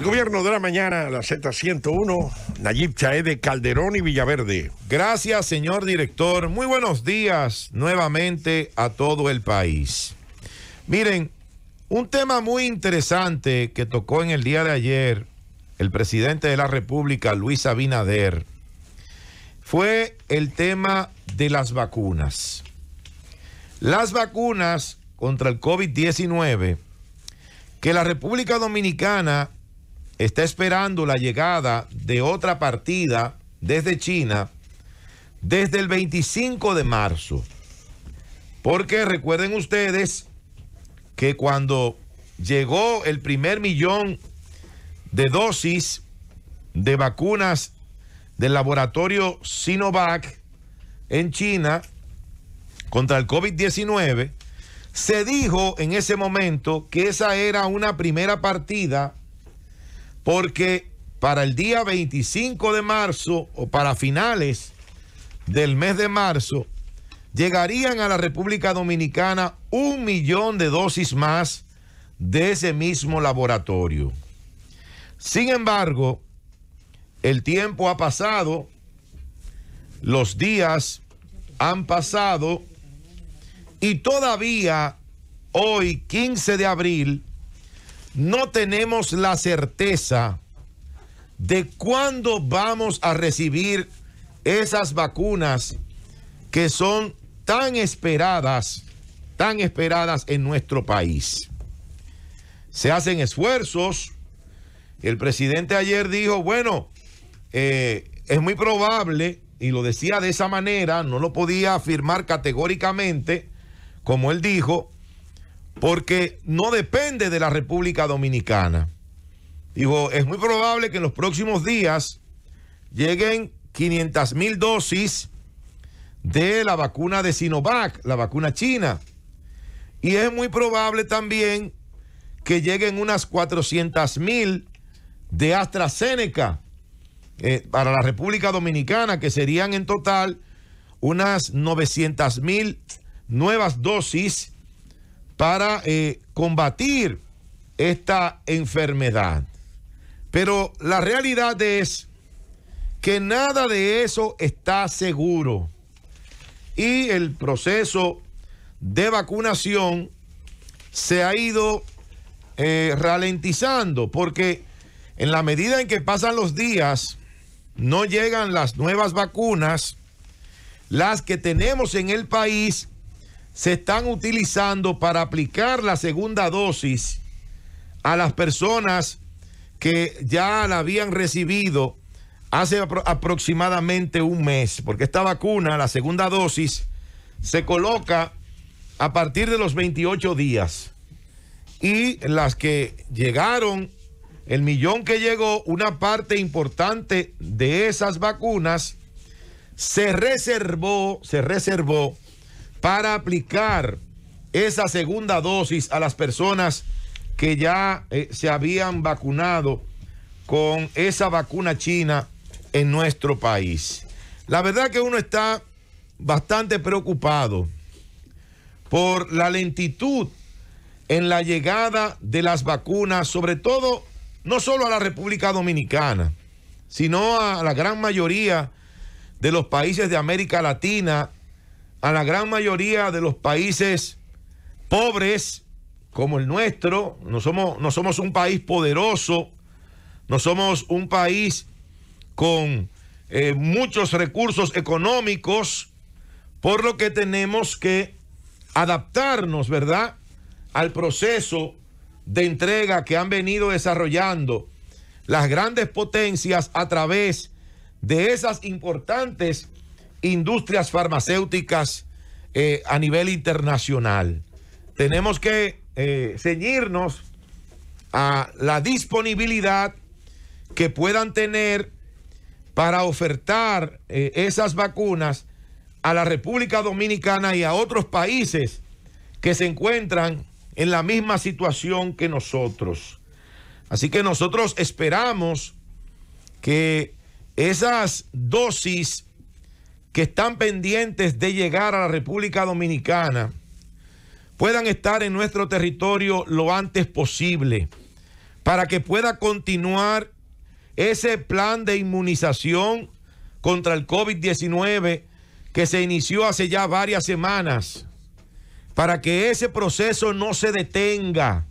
El gobierno de la mañana, la Z101, Nayib de Calderón y Villaverde. Gracias, señor director. Muy buenos días nuevamente a todo el país. Miren, un tema muy interesante que tocó en el día de ayer el presidente de la República, Luis Abinader, fue el tema de las vacunas. Las vacunas contra el COVID-19 que la República Dominicana está esperando la llegada de otra partida desde China desde el 25 de marzo. Porque recuerden ustedes que cuando llegó el primer millón de dosis de vacunas del laboratorio Sinovac en China contra el COVID-19, se dijo en ese momento que esa era una primera partida porque para el día 25 de marzo o para finales del mes de marzo, llegarían a la República Dominicana un millón de dosis más de ese mismo laboratorio. Sin embargo, el tiempo ha pasado, los días han pasado y todavía hoy, 15 de abril, no tenemos la certeza de cuándo vamos a recibir esas vacunas que son tan esperadas, tan esperadas en nuestro país. Se hacen esfuerzos. El presidente ayer dijo, bueno, eh, es muy probable, y lo decía de esa manera, no lo podía afirmar categóricamente, como él dijo, porque no depende de la República Dominicana. Digo, es muy probable que en los próximos días lleguen 500 mil dosis de la vacuna de Sinovac, la vacuna china. Y es muy probable también que lleguen unas 400 mil de AstraZeneca eh, para la República Dominicana, que serían en total unas 900 mil nuevas dosis para eh, combatir esta enfermedad. Pero la realidad es que nada de eso está seguro. Y el proceso de vacunación se ha ido eh, ralentizando porque en la medida en que pasan los días, no llegan las nuevas vacunas, las que tenemos en el país se están utilizando para aplicar la segunda dosis a las personas que ya la habían recibido hace aproximadamente un mes, porque esta vacuna, la segunda dosis, se coloca a partir de los 28 días. Y las que llegaron, el millón que llegó, una parte importante de esas vacunas se reservó, se reservó para aplicar esa segunda dosis a las personas que ya eh, se habían vacunado con esa vacuna china en nuestro país. La verdad que uno está bastante preocupado por la lentitud en la llegada de las vacunas, sobre todo no solo a la República Dominicana, sino a la gran mayoría de los países de América Latina a la gran mayoría de los países pobres como el nuestro, no somos, no somos un país poderoso, no somos un país con eh, muchos recursos económicos, por lo que tenemos que adaptarnos, ¿verdad?, al proceso de entrega que han venido desarrollando las grandes potencias a través de esas importantes industrias farmacéuticas eh, a nivel internacional. Tenemos que eh, ceñirnos a la disponibilidad que puedan tener para ofertar eh, esas vacunas a la República Dominicana y a otros países que se encuentran en la misma situación que nosotros. Así que nosotros esperamos que esas dosis que están pendientes de llegar a la República Dominicana puedan estar en nuestro territorio lo antes posible para que pueda continuar ese plan de inmunización contra el COVID-19 que se inició hace ya varias semanas, para que ese proceso no se detenga,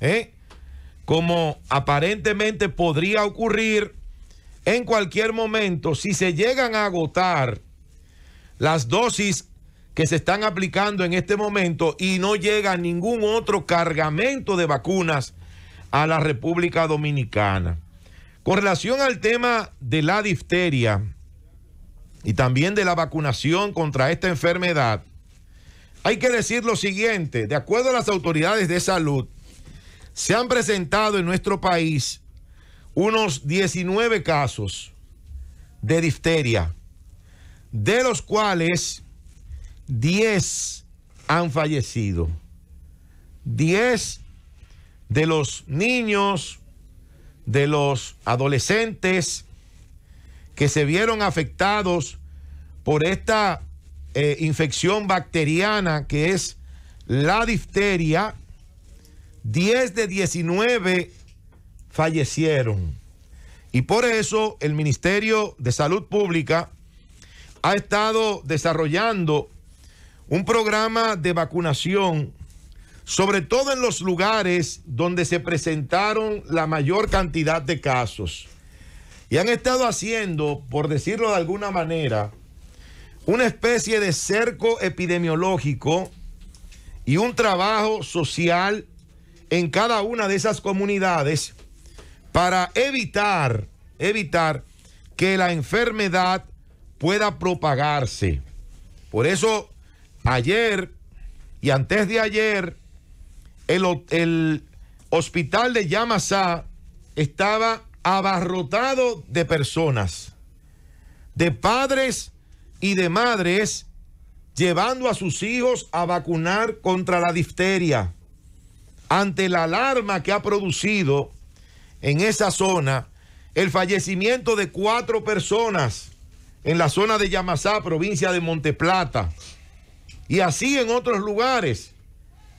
¿eh? como aparentemente podría ocurrir en cualquier momento si se llegan a agotar las dosis que se están aplicando en este momento y no llega ningún otro cargamento de vacunas a la República Dominicana. Con relación al tema de la difteria y también de la vacunación contra esta enfermedad, hay que decir lo siguiente, de acuerdo a las autoridades de salud, se han presentado en nuestro país unos 19 casos de difteria de los cuales 10 han fallecido. 10 de los niños, de los adolescentes que se vieron afectados por esta eh, infección bacteriana que es la difteria, 10 de 19 fallecieron. Y por eso el Ministerio de Salud Pública ha estado desarrollando un programa de vacunación, sobre todo en los lugares donde se presentaron la mayor cantidad de casos. Y han estado haciendo, por decirlo de alguna manera, una especie de cerco epidemiológico y un trabajo social en cada una de esas comunidades para evitar, evitar que la enfermedad pueda propagarse. Por eso, ayer y antes de ayer, el, el hospital de Yamasá estaba abarrotado de personas, de padres y de madres llevando a sus hijos a vacunar contra la difteria. Ante la alarma que ha producido en esa zona el fallecimiento de cuatro personas en la zona de Yamasá, provincia de Monteplata, y así en otros lugares.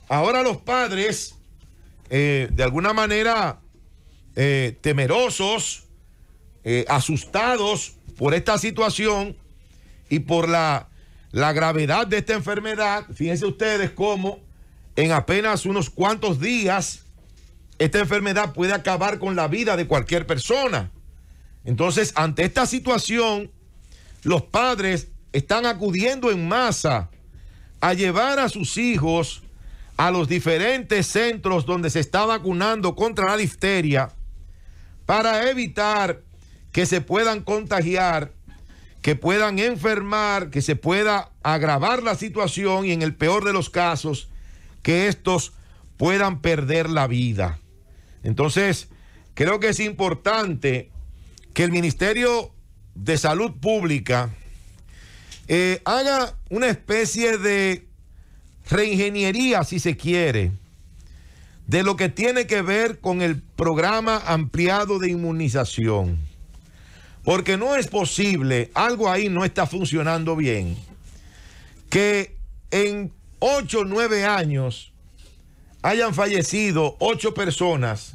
Ahora los padres, eh, de alguna manera, eh, temerosos, eh, asustados por esta situación y por la, la gravedad de esta enfermedad, fíjense ustedes cómo en apenas unos cuantos días esta enfermedad puede acabar con la vida de cualquier persona. Entonces, ante esta situación, los padres están acudiendo en masa a llevar a sus hijos a los diferentes centros donde se está vacunando contra la difteria para evitar que se puedan contagiar, que puedan enfermar, que se pueda agravar la situación y en el peor de los casos, que estos puedan perder la vida. Entonces, creo que es importante que el Ministerio de Salud Pública eh, haga una especie de reingeniería, si se quiere, de lo que tiene que ver con el programa ampliado de inmunización. Porque no es posible, algo ahí no está funcionando bien, que en ocho o nueve años hayan fallecido ocho personas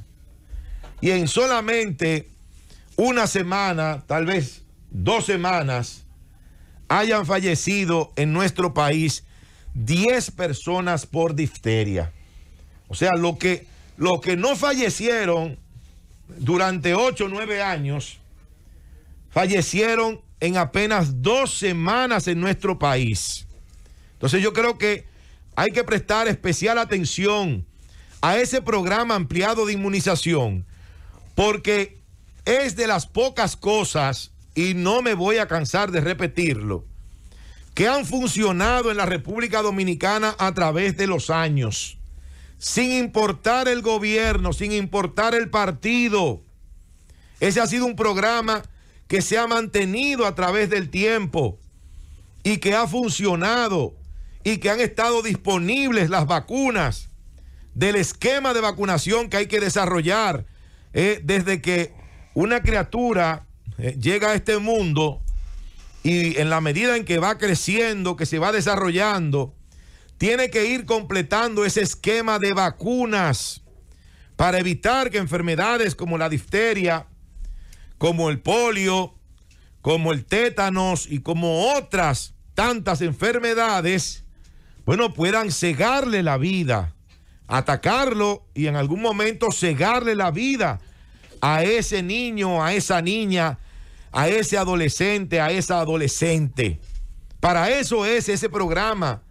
y en solamente una semana, tal vez dos semanas hayan fallecido en nuestro país 10 personas por difteria. O sea, lo que, lo que no fallecieron durante 8 o 9 años, fallecieron en apenas dos semanas en nuestro país. Entonces yo creo que hay que prestar especial atención a ese programa ampliado de inmunización, porque es de las pocas cosas y no me voy a cansar de repetirlo, que han funcionado en la República Dominicana a través de los años, sin importar el gobierno, sin importar el partido. Ese ha sido un programa que se ha mantenido a través del tiempo y que ha funcionado y que han estado disponibles las vacunas del esquema de vacunación que hay que desarrollar eh, desde que una criatura eh, llega a este mundo y en la medida en que va creciendo, que se va desarrollando, tiene que ir completando ese esquema de vacunas para evitar que enfermedades como la difteria, como el polio, como el tétanos y como otras tantas enfermedades, bueno, puedan cegarle la vida, atacarlo y en algún momento cegarle la vida a ese niño, a esa niña a ese adolescente, a esa adolescente. Para eso es ese programa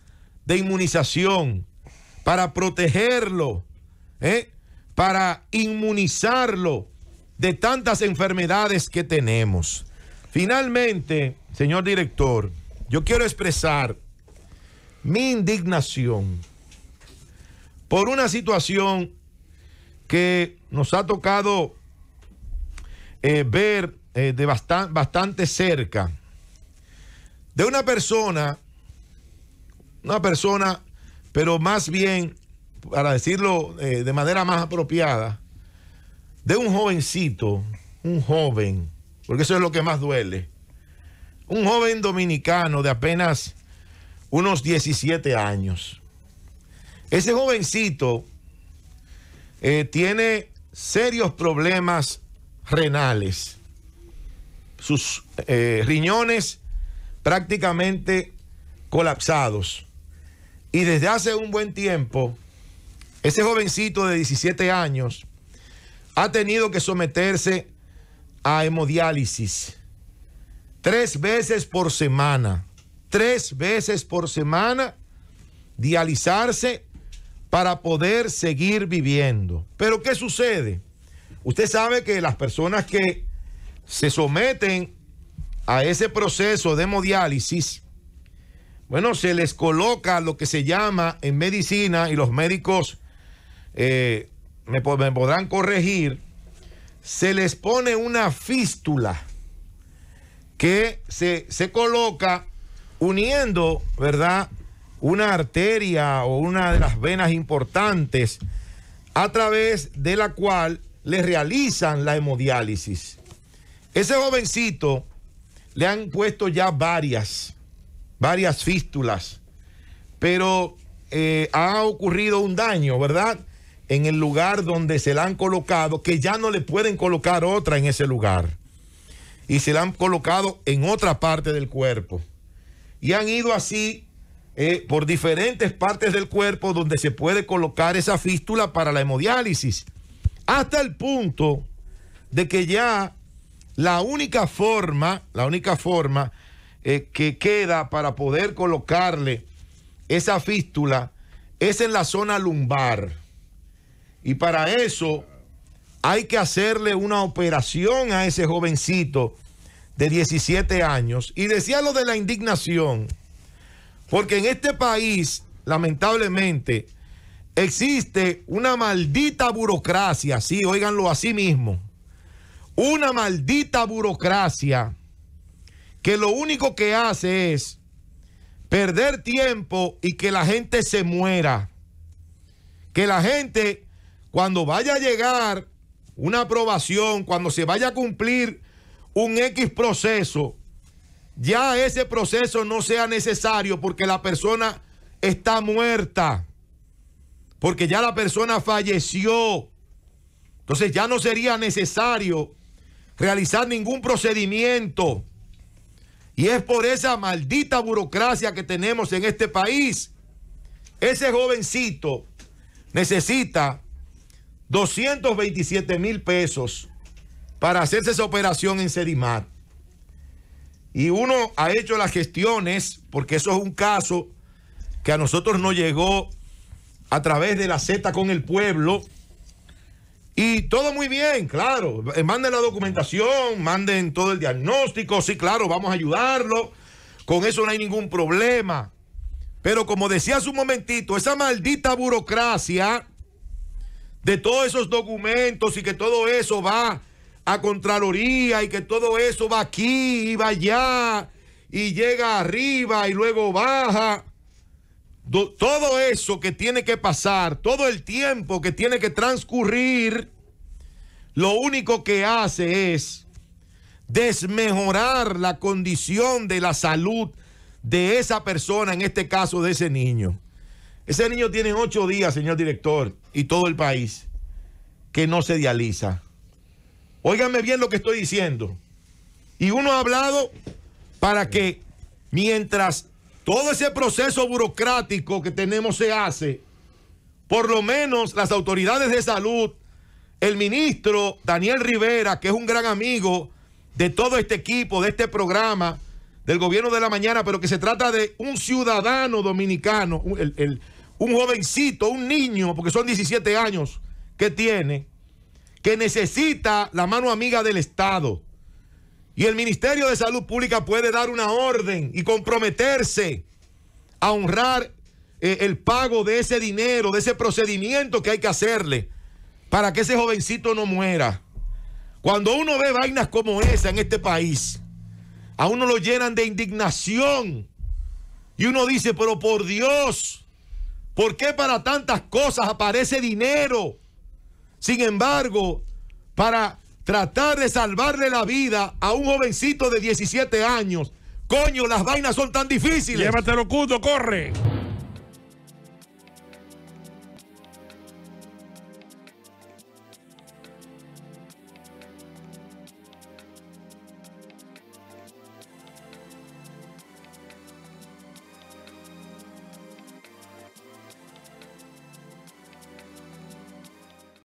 de inmunización, para protegerlo, ¿eh? para inmunizarlo de tantas enfermedades que tenemos. Finalmente, señor director, yo quiero expresar mi indignación por una situación que nos ha tocado eh, ver eh, de bastante cerca de una persona, una persona, pero más bien, para decirlo eh, de manera más apropiada, de un jovencito, un joven, porque eso es lo que más duele, un joven dominicano de apenas unos 17 años. Ese jovencito eh, tiene serios problemas renales sus eh, riñones prácticamente colapsados. Y desde hace un buen tiempo, ese jovencito de 17 años ha tenido que someterse a hemodiálisis tres veces por semana. Tres veces por semana dializarse para poder seguir viviendo. Pero ¿qué sucede? Usted sabe que las personas que se someten a ese proceso de hemodiálisis, bueno, se les coloca lo que se llama en medicina, y los médicos eh, me, podrán corregir, se les pone una fístula que se, se, coloca uniendo, ¿verdad? Una arteria o una de las venas importantes a través de la cual le realizan la hemodiálisis. Ese jovencito le han puesto ya varias, varias fístulas, pero eh, ha ocurrido un daño, ¿verdad? En el lugar donde se la han colocado, que ya no le pueden colocar otra en ese lugar. Y se la han colocado en otra parte del cuerpo. Y han ido así eh, por diferentes partes del cuerpo donde se puede colocar esa fístula para la hemodiálisis. Hasta el punto de que ya la única forma, la única forma eh, que queda para poder colocarle esa fístula es en la zona lumbar. Y para eso hay que hacerle una operación a ese jovencito de 17 años. Y decía lo de la indignación, porque en este país, lamentablemente, existe una maldita burocracia, sí, óiganlo así mismo, una maldita burocracia que lo único que hace es perder tiempo y que la gente se muera. Que la gente, cuando vaya a llegar una aprobación, cuando se vaya a cumplir un X proceso, ya ese proceso no sea necesario porque la persona está muerta, porque ya la persona falleció. Entonces ya no sería necesario realizar ningún procedimiento. Y es por esa maldita burocracia que tenemos en este país. Ese jovencito necesita 227 mil pesos para hacerse esa operación en Sedimar... Y uno ha hecho las gestiones, porque eso es un caso que a nosotros no llegó a través de la Z con el pueblo y todo muy bien, claro. Eh, manden la documentación, manden todo el diagnóstico. Sí, claro, vamos a ayudarlo. Con eso no hay ningún problema. Pero como decía hace un momentito, esa maldita burocracia de todos esos documentos y que todo eso va a Contraloría y que todo eso va aquí y va allá y llega arriba y luego baja todo eso que tiene que pasar, todo el tiempo que tiene que transcurrir, lo único que hace es desmejorar la condición de la salud de esa persona, en este caso de ese niño. Ese niño tiene ocho días, señor director, y todo el país, que no se dializa. Óigame bien lo que estoy diciendo. Y uno ha hablado para que mientras todo ese proceso burocrático que tenemos se hace, por lo menos las autoridades de salud, el ministro Daniel Rivera, que es un gran amigo de todo este equipo, de este programa del gobierno de la mañana, pero que se trata de un ciudadano dominicano, un, jovencito, un niño, porque son 17 años que tiene, que necesita la mano amiga del Estado y el Ministerio de Salud Pública puede dar una orden y comprometerse a honrar eh, el pago de ese dinero, de ese procedimiento que hay que hacerle para que ese jovencito no muera. Cuando uno ve vainas como esa en este país, a uno lo llenan de indignación. Y uno dice, pero por Dios, ¿por qué para tantas cosas aparece dinero? Sin embargo, para tratar de salvarle la vida a un jovencito de 17 años. Coño, las vainas son tan difíciles. Llévatelo, cuto, corre.